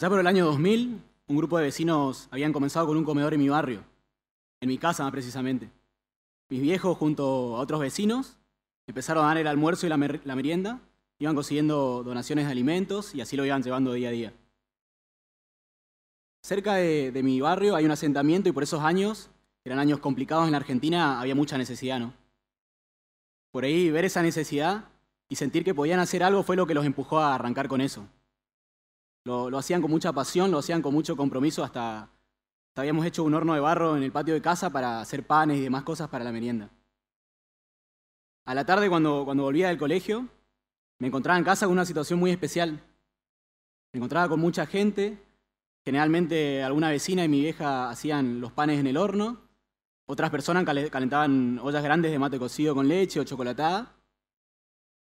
Allá por el año 2000, un grupo de vecinos habían comenzado con un comedor en mi barrio, en mi casa precisamente. Mis viejos junto a otros vecinos empezaron a dar el almuerzo y la, merienda, iban consiguiendo donaciones de alimentos y así lo iban llevando día a día. Cerca de, de, mi barrio hay un asentamiento y por esos años, que eran años complicados en la Argentina, había mucha necesidad, ¿no? Por ahí ver esa necesidad y sentir que podían hacer algo fue lo que los empujó a arrancar con eso. Lo, hacían con mucha pasión, lo hacían con mucho compromiso, hasta, habíamos hecho un horno de barro en el patio de casa para hacer panes y demás cosas para la merienda. A la tarde, cuando, cuando volvía del colegio, me encontraba en casa con una situación muy especial. Me encontraba con mucha gente, generalmente alguna vecina y mi vieja hacían los panes en el horno, otras personas calentaban ollas grandes de mate cocido con leche o chocolatada,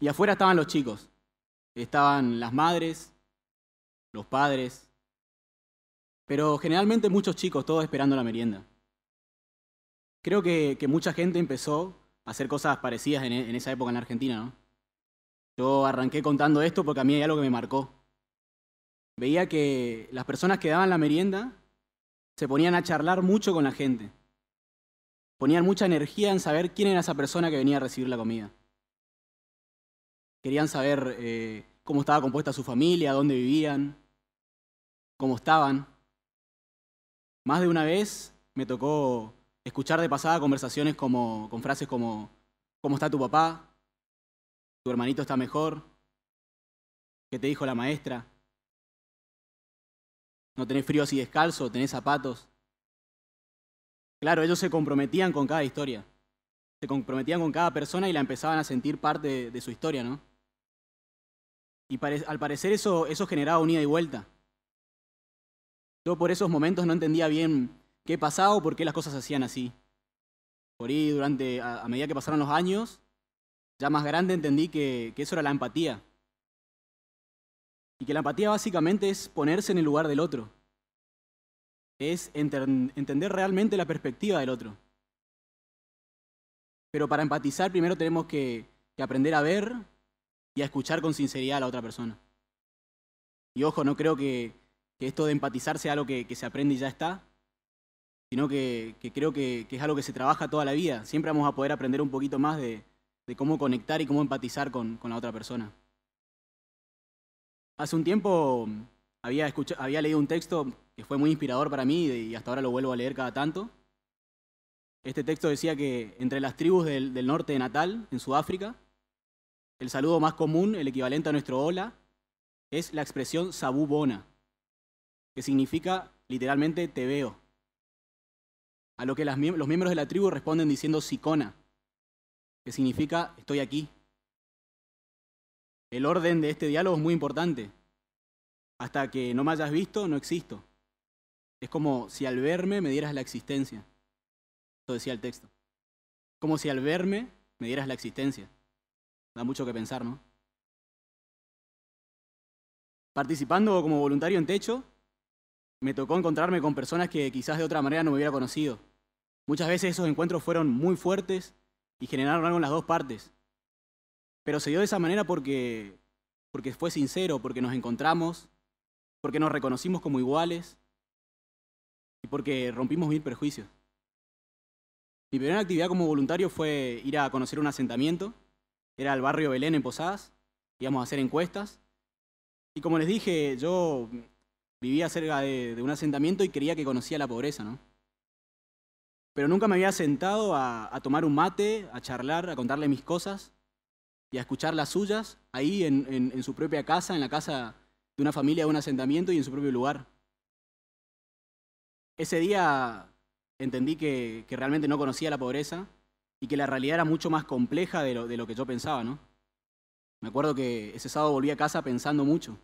y afuera estaban los chicos, estaban las madres, los padres. Pero generalmente muchos chicos, todos esperando la merienda. Creo que, mucha gente empezó a hacer cosas parecidas en, e, esa época en la Argentina, Yo arranqué contando esto porque a mí hay algo que me marcó. Veía que las personas que daban la merienda se ponían a charlar mucho con la gente. Ponían mucha energía en saber quién era esa persona que venía a recibir la comida. Querían saber eh, cómo estaba compuesta su familia, dónde vivían, Cómo estaban. Más de una vez me tocó escuchar de pasada conversaciones como, con frases como, ¿cómo está tu papá? ¿Tu hermanito está mejor? ¿Qué te dijo la maestra? ¿No tenés frío así descalzo? ¿Tenés zapatos? Claro, ellos se comprometían con cada historia. Se comprometían con cada persona y la empezaban a sentir parte de, su historia, ¿no? Y al parecer eso, eso generaba unida ida y vuelta. Yo por esos momentos no entendía bien qué pasaba o por qué las cosas se hacían así. Por ahí, durante, a, medida que pasaron los años, ya más grande entendí que, eso era la empatía. Y que la empatía básicamente es ponerse en el lugar del otro. Es entender realmente la perspectiva del otro. Pero para empatizar primero tenemos que, que aprender a ver y a escuchar con sinceridad a la otra persona. Y ojo, no creo que, que esto de empatizar sea algo que, se aprende y ya está, sino que, creo que, es algo que se trabaja toda la vida. Siempre vamos a poder aprender un poquito más de, cómo conectar y cómo empatizar con, la otra persona. Hace un tiempo mm, había, leído un texto que fue muy inspirador para mí y hasta ahora lo vuelvo a leer cada tanto. Este texto decía que entre las tribus del, norte de Natal, en Sudáfrica, el saludo más común, el equivalente a nuestro hola, es la expresión bona que significa literalmente te veo. A lo que los miembros de la tribu responden diciendo sicona, que significa estoy aquí. El orden de este diálogo es muy importante. Hasta que no me hayas visto, no existo. Es como si al verme me dieras la existencia. Eso decía el texto. Como si al verme me dieras la existencia. Da mucho que pensar, ¿no? Participando como voluntario en Techo, me tocó encontrarme con personas que quizás de otra manera no me hubiera conocido. Muchas veces esos encuentros fueron muy fuertes y generaron algo en las dos partes. Pero se dio de esa manera porque, porque fue sincero, porque nos encontramos, porque nos reconocimos como iguales y porque rompimos mil prejuicios. Mi primera actividad como voluntario fue ir a conocer un asentamiento, era el barrio Belén en Posadas, íbamos a hacer encuestas. Y como les dije, yo Vivía cerca de, un asentamiento y creía que conocía la pobreza, ¿no? Pero nunca me había sentado a, tomar un mate, a charlar, a contarle mis cosas y a escuchar las suyas ahí en, su propia casa, en la casa de una familia, de un asentamiento y en su propio lugar. Ese día entendí que, realmente no conocía la pobreza y que la realidad era mucho más compleja de lo, de lo que yo pensaba, ¿no? Me acuerdo que ese sábado volví a casa pensando mucho.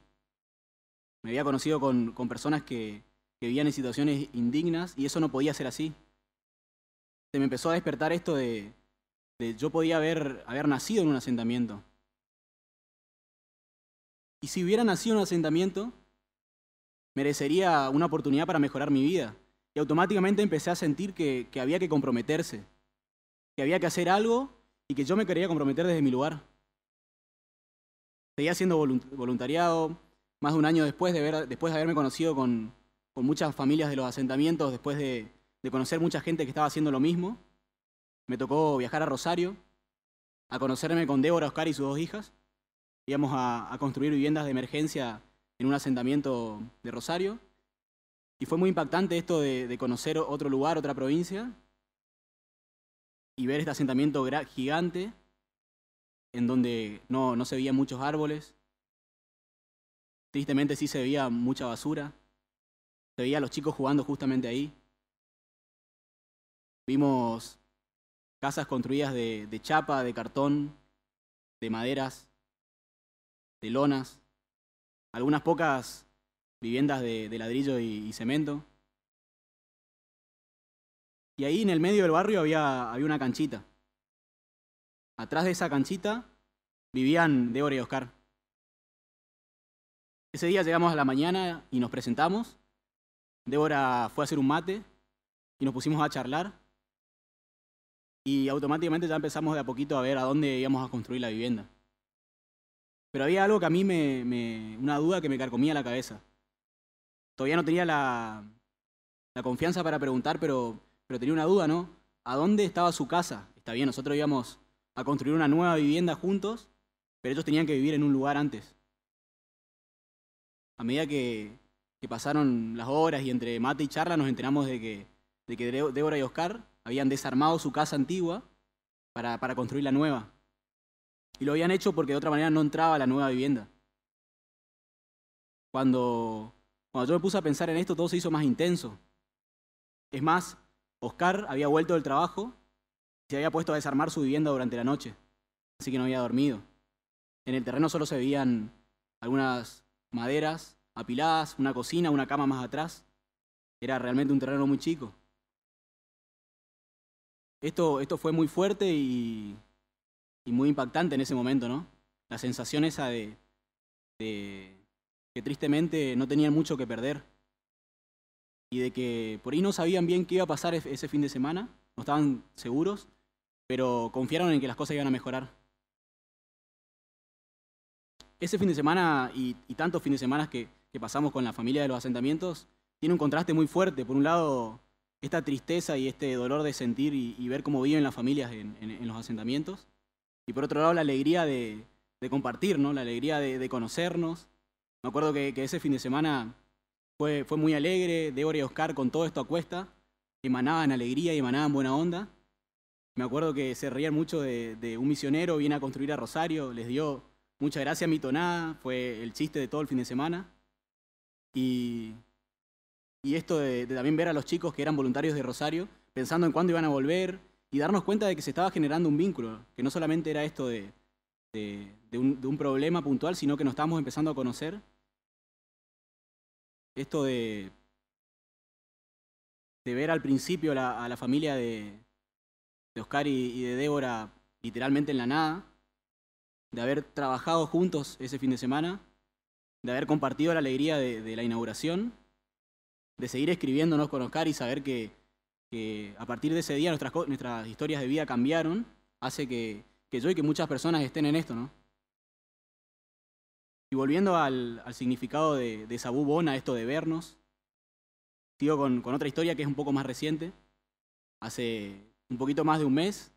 Me había conocido con, personas que, vivían en situaciones indignas y eso no podía ser así. Se me empezó a despertar esto de, yo podía haber, haber nacido en un asentamiento. Y si hubiera nacido en un asentamiento, merecería una oportunidad para mejorar mi vida. Y automáticamente empecé a sentir que, que, había que comprometerse, que había que hacer algo y que yo me quería comprometer desde mi lugar. Seguía haciendo voluntariado, más de un año después de, haberme conocido con, muchas familias de los asentamientos, después de, conocer mucha gente que estaba haciendo lo mismo, me tocó viajar a Rosario, a conocerme con Débora, Oscar y sus dos hijas. Íbamos a, construir viviendas de emergencia en un asentamiento de Rosario. Y fue muy impactante esto de, conocer otro lugar, otra provincia, y ver este asentamiento gigante, en donde no, no se veían muchos árboles, Tristemente sí se veía mucha basura. Se veía a los chicos jugando justamente ahí. Vimos casas construidas de, chapa, de cartón, de maderas, de lonas, algunas pocas viviendas de, ladrillo y, cemento. Y ahí en el medio del barrio había, había una canchita. Atrás de esa canchita vivían Débora y Oscar ese día llegamos a la mañana y nos presentamos. Débora fue a hacer un mate y nos pusimos a charlar. Y automáticamente ya empezamos de a poquito a ver a dónde íbamos a construir la vivienda. Pero había algo que a mí me, una duda que me carcomía la cabeza. Todavía no tenía la, la confianza para preguntar, pero, pero tenía una duda, ¿no? ¿A dónde estaba su casa? Está bien, nosotros íbamos a construir una nueva vivienda juntos, pero ellos tenían que vivir en un lugar antes a medida que, pasaron las horas y entre mate y charla nos enteramos de que, de que Débora y Oscar habían desarmado su casa antigua para, para construir la nueva. Y lo habían hecho porque de otra manera no entraba la nueva vivienda. Cuando, cuando yo me puse a pensar en esto, todo se hizo más intenso. Es más, Oscar había vuelto del trabajo y se había puesto a desarmar su vivienda durante la noche, así que no había dormido. En el terreno solo se veían algunas maderas apiladas, una cocina, una cama más atrás. Era realmente un terreno muy chico. Esto, esto fue muy fuerte y, muy impactante en ese momento, ¿no? La sensación esa de, de que tristemente no tenían mucho que perder y de que por ahí no sabían bien qué iba a pasar ese fin de semana, no estaban seguros, pero confiaron en que las cosas iban a mejorar ese fin de semana y, tantos fines de semana que, pasamos con la familia de los asentamientos tiene un contraste muy fuerte. Por un lado, esta tristeza y este dolor de sentir y, ver cómo viven las familias en, los asentamientos. Y por otro lado, la alegría de, compartir, la alegría de, conocernos. Me acuerdo que, ese fin de semana fue, muy alegre. Débora y Oscar, con todo esto a cuesta, emanaban alegría y emanaban buena onda. Me acuerdo que se reían mucho de, un misionero, viene a construir a Rosario, les dio Muchas gracias, mi tonada. Fue el chiste de todo el fin de semana. Y, y esto de, también ver a los chicos que eran voluntarios de Rosario, pensando en cuándo iban a volver y darnos cuenta de que se estaba generando un vínculo, que no solamente era esto de, de, un, problema puntual, sino que nos estábamos empezando a conocer. Esto de, ver al principio a la familia de, de Oscar y de Débora literalmente en la nada, de haber trabajado juntos ese fin de semana, de haber compartido la alegría de, la inauguración, de seguir escribiéndonos con Oscar y saber que, a partir de ese día nuestras, nuestras historias de vida cambiaron, hace que, yo y que muchas personas estén en esto, ¿no? Y volviendo al, significado de, de Sabú Bona, esto de vernos, sigo con otra historia que es un poco más reciente. Hace un poquito más de un mes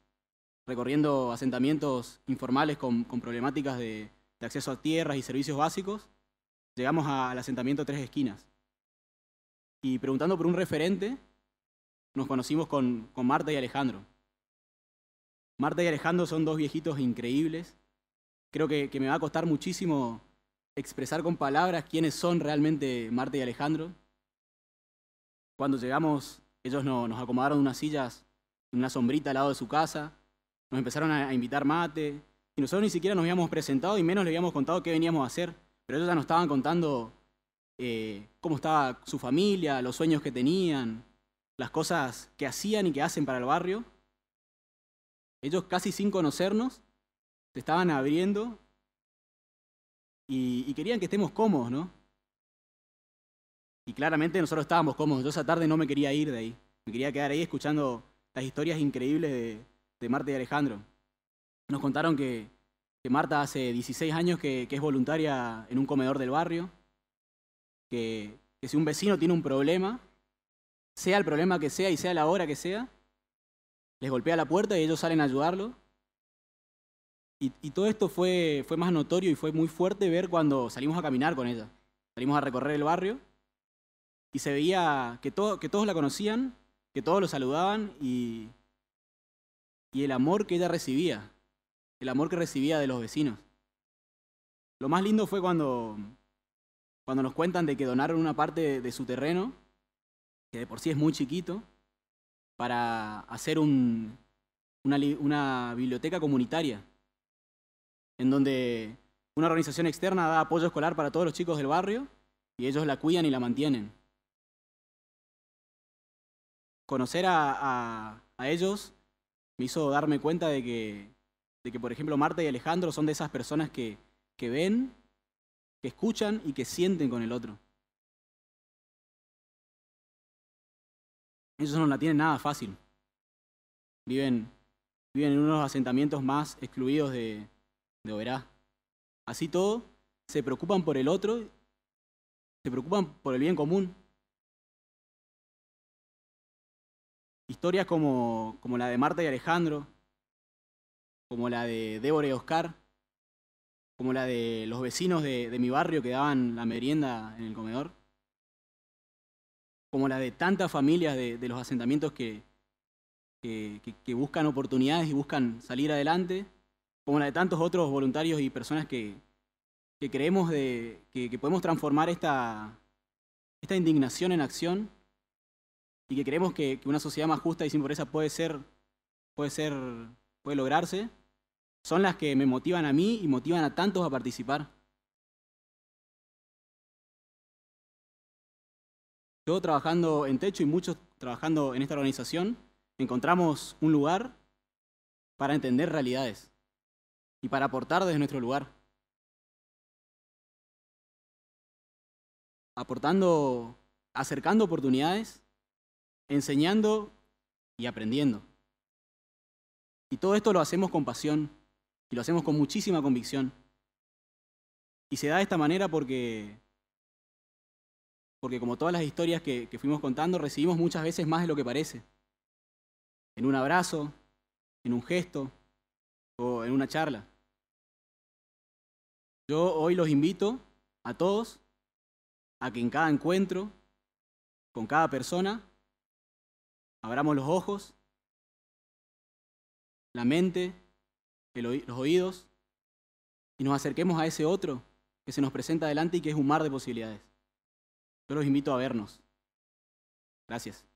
recorriendo asentamientos informales con, problemáticas de, acceso a tierras y servicios básicos, llegamos al asentamiento Tres Esquinas. Y preguntando por un referente, nos conocimos con, Marta y Alejandro. Marta y Alejandro son dos viejitos increíbles. Creo que, me va a costar muchísimo expresar con palabras quiénes son realmente Marta y Alejandro. Cuando llegamos, ellos nos acomodaron unas sillas, en una sombrita al lado de su casa, nos empezaron a, invitar mate, y nosotros ni siquiera nos habíamos presentado y menos le habíamos contado qué veníamos a hacer, pero ellos ya nos estaban contando eh, cómo estaba su familia, los sueños que tenían, las cosas que hacían y que hacen para el barrio. Ellos casi sin conocernos, se estaban abriendo y, y querían que estemos cómodos, ¿no? Y claramente nosotros estábamos cómodos. Yo esa tarde no me quería ir de ahí. Me quería quedar ahí escuchando las historias increíbles de, de Marta y Alejandro. Nos contaron que, Marta hace 16 años que, es voluntaria en un comedor del barrio, que, si un vecino tiene un problema, sea el problema que sea y sea la hora que sea, les golpea la puerta y ellos salen a ayudarlo. Y, todo esto fue, más notorio y fue muy fuerte ver cuando salimos a caminar con ella. Salimos a recorrer el barrio y se veía que, que todos la conocían, que todos lo saludaban y, y el amor que ella recibía, el amor que recibía de los vecinos. Lo más lindo fue cuando, cuando nos cuentan de que donaron una parte de su terreno, que de por sí es muy chiquito, para hacer una, biblioteca comunitaria, en donde una organización externa da apoyo escolar para todos los chicos del barrio y ellos la cuidan y la mantienen. Conocer a ellos me hizo darme cuenta de que, por ejemplo, Marta y Alejandro son de esas personas que, que ven, que escuchan y que sienten con el otro. Ellos no la tienen nada fácil. Viven, viven en unos asentamientos más excluidos de, de Oberá. Así todo, se preocupan por el otro, se preocupan por el bien común. Historias como, la de Marta y Alejandro, como la de Débora y Oscar, como la de los vecinos de, mi barrio que daban la merienda en el comedor, como la de tantas familias de, los asentamientos que, buscan oportunidades y buscan salir adelante, como la de tantos otros voluntarios y personas que, creemos que, podemos transformar esta, esta indignación en acción y que creemos que, una sociedad más justa y sin pobreza puede ser, puede ser, puede lograrse, son las que me motivan a mí y motivan a tantos a participar. Yo trabajando en Techo y muchos trabajando en esta organización, encontramos un lugar para entender realidades y para aportar desde nuestro lugar. Aportando, acercando oportunidades enseñando y aprendiendo. Y todo esto lo hacemos con pasión y lo hacemos con muchísima convicción. Y se da de esta manera porque, porque como todas las historias que, que fuimos contando, recibimos muchas veces más de lo que parece. En un abrazo, en un gesto o en una charla. Yo hoy los invito a todos a que en cada encuentro, con cada persona, Abramos los ojos, la mente, los oídos, y nos acerquemos a ese otro que se nos presenta adelante y que es un mar de posibilidades. Yo los invito a vernos. Gracias.